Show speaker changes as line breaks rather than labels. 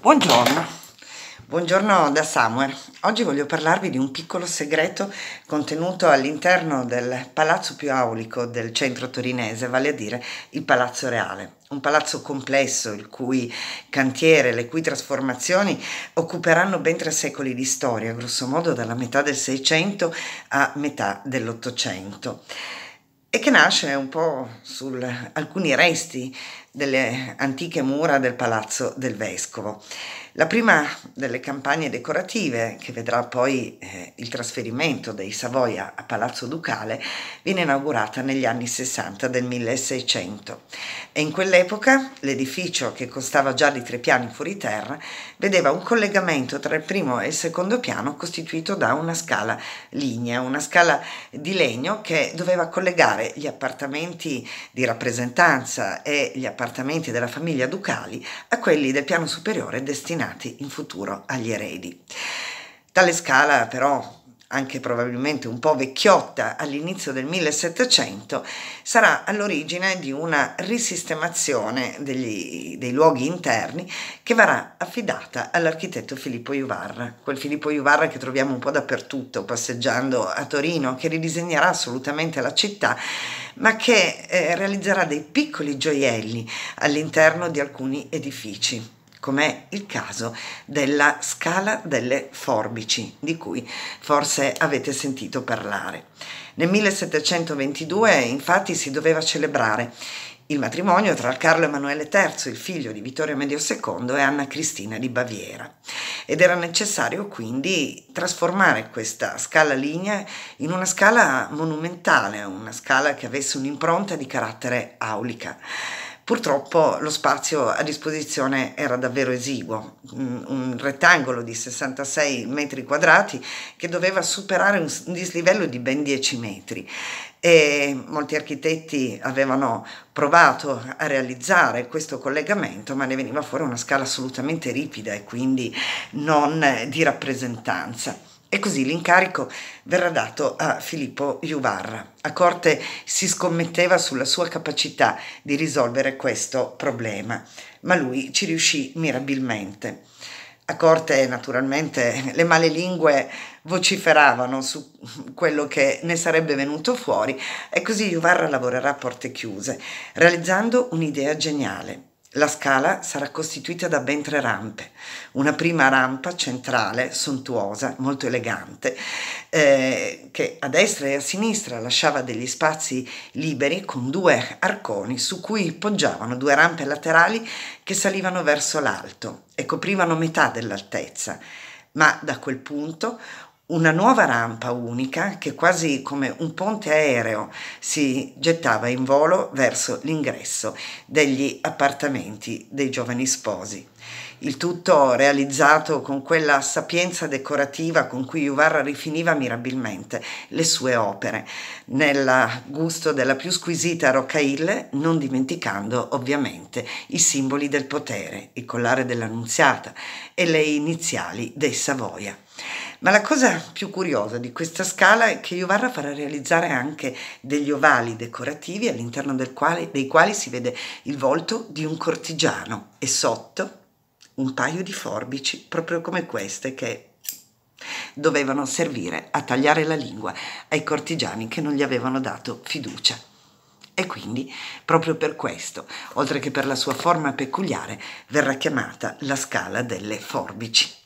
Buongiorno, buongiorno da Samuel. Oggi voglio parlarvi di un piccolo segreto contenuto all'interno del palazzo più aulico del centro torinese, vale a dire il Palazzo Reale. Un palazzo complesso il cui cantiere, le cui trasformazioni occuperanno ben tre secoli di storia, grossomodo dalla metà del Seicento a metà dell'Ottocento e che nasce un po' su alcuni resti delle antiche mura del palazzo del vescovo. La prima delle campagne decorative, che vedrà poi eh, il trasferimento dei Savoia a Palazzo Ducale, viene inaugurata negli anni 60 del 1600 e in quell'epoca l'edificio, che costava già di tre piani fuori terra, vedeva un collegamento tra il primo e il secondo piano costituito da una scala lignea, una scala di legno che doveva collegare gli appartamenti di rappresentanza e gli appartamenti appartamenti della famiglia Ducali a quelli del piano superiore destinati in futuro agli eredi. Tale scala però anche probabilmente un po' vecchiotta all'inizio del 1700, sarà all'origine di una risistemazione degli, dei luoghi interni che verrà affidata all'architetto Filippo Iuvarra, quel Filippo Iuvarra che troviamo un po' dappertutto passeggiando a Torino, che ridisegnerà assolutamente la città, ma che eh, realizzerà dei piccoli gioielli all'interno di alcuni edifici come il caso della scala delle forbici, di cui forse avete sentito parlare. Nel 1722 infatti si doveva celebrare il matrimonio tra Carlo Emanuele III, il figlio di Vittorio Medio II, e Anna Cristina di Baviera. Ed era necessario quindi trasformare questa scala linea in una scala monumentale, una scala che avesse un'impronta di carattere aulica. Purtroppo lo spazio a disposizione era davvero esiguo, un rettangolo di 66 metri quadrati che doveva superare un dislivello di ben 10 metri e molti architetti avevano provato a realizzare questo collegamento, ma ne veniva fuori una scala assolutamente ripida e quindi non di rappresentanza. E così l'incarico verrà dato a Filippo Iuvarra. A corte si scommetteva sulla sua capacità di risolvere questo problema, ma lui ci riuscì mirabilmente. A corte naturalmente le male lingue vociferavano su quello che ne sarebbe venuto fuori e così Iuvarra lavorerà a porte chiuse, realizzando un'idea geniale. La scala sarà costituita da ben tre rampe. Una prima rampa centrale, sontuosa, molto elegante, eh, che a destra e a sinistra lasciava degli spazi liberi con due arconi su cui poggiavano due rampe laterali che salivano verso l'alto e coprivano metà dell'altezza. Ma da quel punto una nuova rampa unica che quasi come un ponte aereo si gettava in volo verso l'ingresso degli appartamenti dei giovani sposi. Il tutto realizzato con quella sapienza decorativa con cui Iuvarra rifiniva mirabilmente le sue opere, nel gusto della più squisita Rocaille, non dimenticando ovviamente i simboli del potere, il collare dell'Annunziata e le iniziali dei Savoia. Ma la cosa più curiosa di questa scala è che Iovarra farà realizzare anche degli ovali decorativi all'interno quale, dei quali si vede il volto di un cortigiano e sotto un paio di forbici, proprio come queste che dovevano servire a tagliare la lingua ai cortigiani che non gli avevano dato fiducia. E quindi, proprio per questo, oltre che per la sua forma peculiare, verrà chiamata la scala delle forbici.